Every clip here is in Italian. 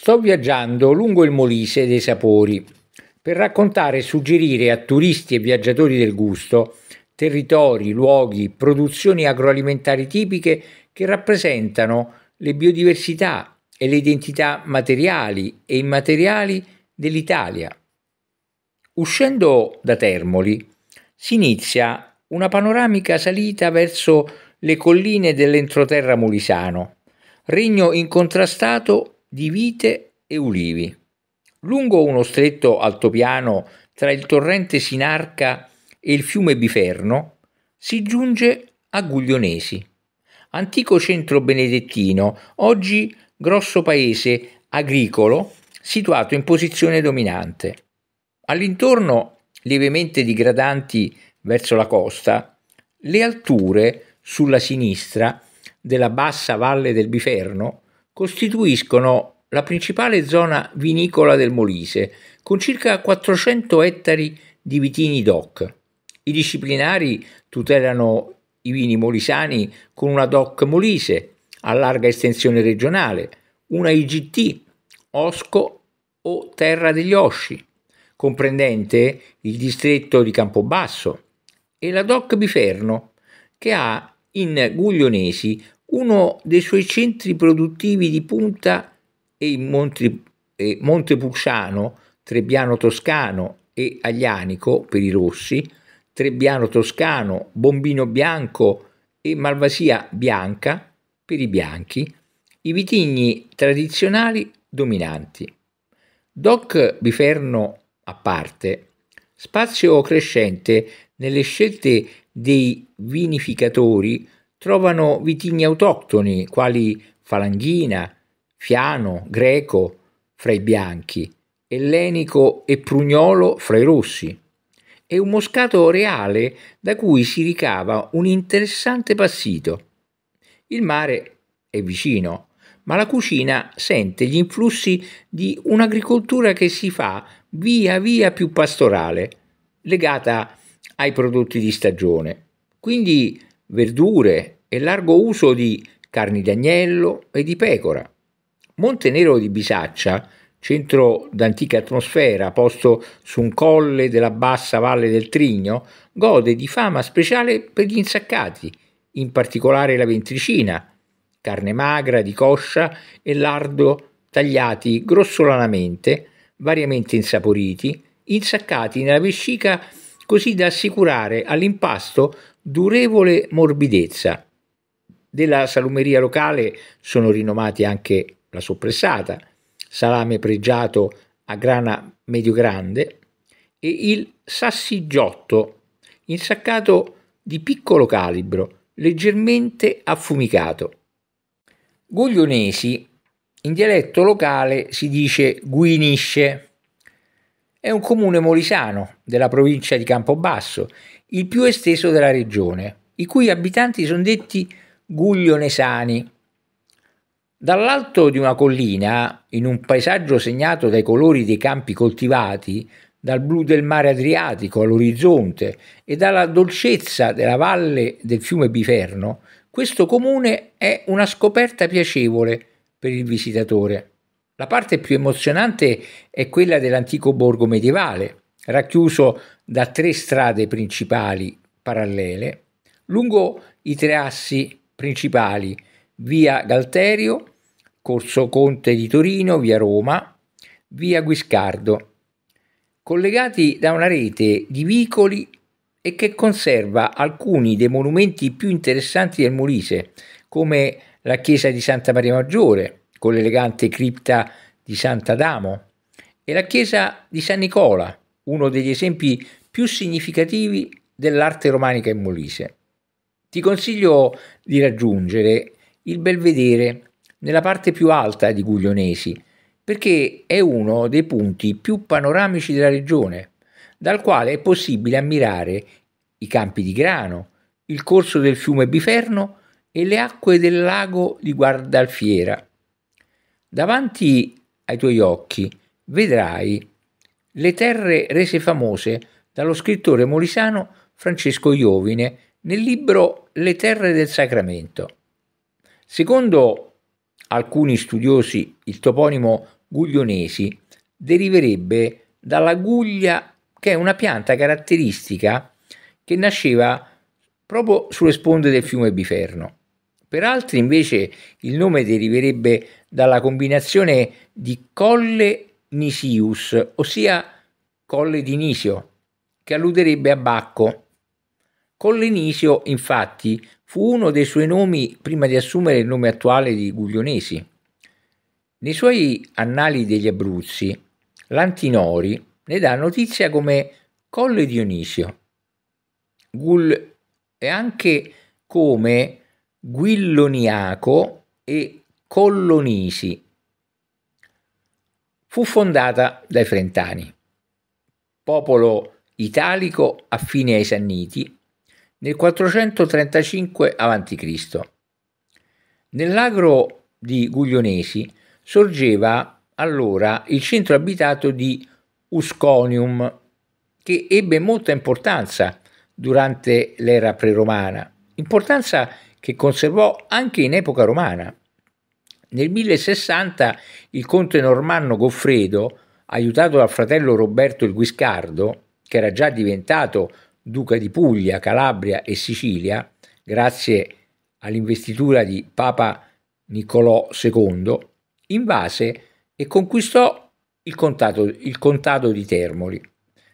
Sto viaggiando lungo il Molise dei sapori per raccontare e suggerire a turisti e viaggiatori del gusto territori, luoghi, produzioni agroalimentari tipiche che rappresentano le biodiversità e le identità materiali e immateriali dell'Italia. Uscendo da Termoli si inizia una panoramica salita verso le colline dell'entroterra molisano, regno incontrastato di vite e ulivi. Lungo uno stretto altopiano tra il torrente Sinarca e il fiume Biferno si giunge a Guglionesi, antico centro benedettino, oggi grosso paese agricolo situato in posizione dominante. All'intorno, lievemente digradanti verso la costa, le alture sulla sinistra della bassa valle del Biferno costituiscono la principale zona vinicola del Molise, con circa 400 ettari di vitini DOC. I disciplinari tutelano i vini molisani con una DOC Molise a larga estensione regionale, una IGT, Osco o Terra degli Osci, comprendente il distretto di Campobasso, e la DOC Biferno, che ha in Guglionesi uno dei suoi centri produttivi di punta è il Monte, eh, Montepulciano, Trebbiano Toscano e Aglianico per i rossi, Trebbiano Toscano, Bombino Bianco e Malvasia Bianca per i bianchi, i vitigni tradizionali dominanti. Doc Biferno a parte, spazio crescente nelle scelte dei vinificatori trovano vitigni autoctoni quali falanghina, fiano, greco fra i bianchi, ellenico e prugnolo fra i rossi È un moscato reale da cui si ricava un interessante passito. Il mare è vicino, ma la cucina sente gli influssi di un'agricoltura che si fa via via più pastorale, legata ai prodotti di stagione. Quindi verdure e largo uso di carni di agnello e di pecora. Montenero di Bisaccia, centro d'antica atmosfera posto su un colle della bassa valle del Trigno, gode di fama speciale per gli insaccati, in particolare la ventricina, carne magra di coscia e lardo tagliati grossolanamente, variamente insaporiti, insaccati nella vescica così da assicurare all'impasto durevole morbidezza. Della salumeria locale sono rinomati anche la soppressata, salame pregiato a grana medio-grande e il sassigiotto, insaccato di piccolo calibro, leggermente affumicato. Guglionesi, in dialetto locale si dice guinisce è un comune molisano della provincia di Campobasso, il più esteso della regione, i cui abitanti sono detti guglionesani. Dall'alto di una collina, in un paesaggio segnato dai colori dei campi coltivati, dal blu del mare Adriatico all'orizzonte e dalla dolcezza della valle del fiume Biferno, questo comune è una scoperta piacevole per il visitatore. La parte più emozionante è quella dell'antico borgo medievale, racchiuso da tre strade principali parallele, lungo i tre assi principali, via Galterio, Corso Conte di Torino, via Roma, via Guiscardo, collegati da una rete di vicoli e che conserva alcuni dei monumenti più interessanti del Molise, come la chiesa di Santa Maria Maggiore, con l'elegante cripta di Sant'Adamo, e la chiesa di San Nicola, uno degli esempi più significativi dell'arte romanica in Molise. Ti consiglio di raggiungere il Belvedere nella parte più alta di Guglionesi, perché è uno dei punti più panoramici della regione, dal quale è possibile ammirare i campi di grano, il corso del fiume Biferno e le acque del lago di Guardalfiera. Davanti ai tuoi occhi vedrai le terre rese famose dallo scrittore molisano Francesco Iovine nel libro Le terre del Sacramento. Secondo alcuni studiosi il toponimo Guglionesi deriverebbe dalla guglia che è una pianta caratteristica che nasceva proprio sulle sponde del fiume Biferno. Per altri invece il nome deriverebbe dalla combinazione di Colle Nisius, ossia Colle di Nisio, che alluderebbe a Bacco. Colle Nisio, infatti, fu uno dei suoi nomi prima di assumere il nome attuale di Guglionesi. Nei suoi Annali degli Abruzzi, l'Antinori ne dà notizia come Colle Dionisio. Gul e anche come Guilloniaco e Collonisi. Fu fondata dai Frentani, popolo italico affine ai Sanniti, nel 435 a.C. Nell'agro di Guglionesi sorgeva allora il centro abitato di Usconium, che ebbe molta importanza durante l'era preromana, importanza che conservò anche in epoca romana. Nel 1060 il conte normanno Goffredo, aiutato dal fratello Roberto il Guiscardo, che era già diventato duca di Puglia, Calabria e Sicilia, grazie all'investitura di Papa Niccolò II, invase e conquistò il contato, il contato di Termoli,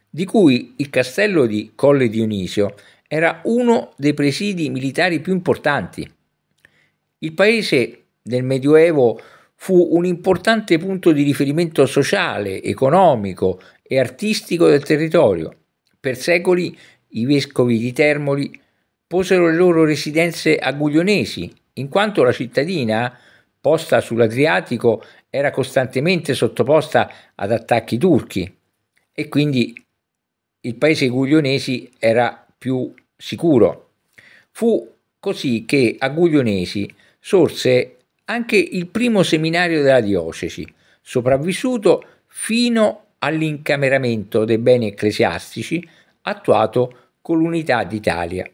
di cui il castello di Colle Dionisio era uno dei presidi militari più importanti. Il paese nel Medioevo fu un importante punto di riferimento sociale, economico e artistico del territorio. Per secoli i vescovi di Termoli posero le loro residenze a Guglionesi, in quanto la cittadina, posta sull'Adriatico, era costantemente sottoposta ad attacchi turchi e quindi il paese guglionesi era più sicuro. Fu così che a Guglionesi sorse anche il primo seminario della diocesi, sopravvissuto fino all'incameramento dei beni ecclesiastici attuato con l'Unità d'Italia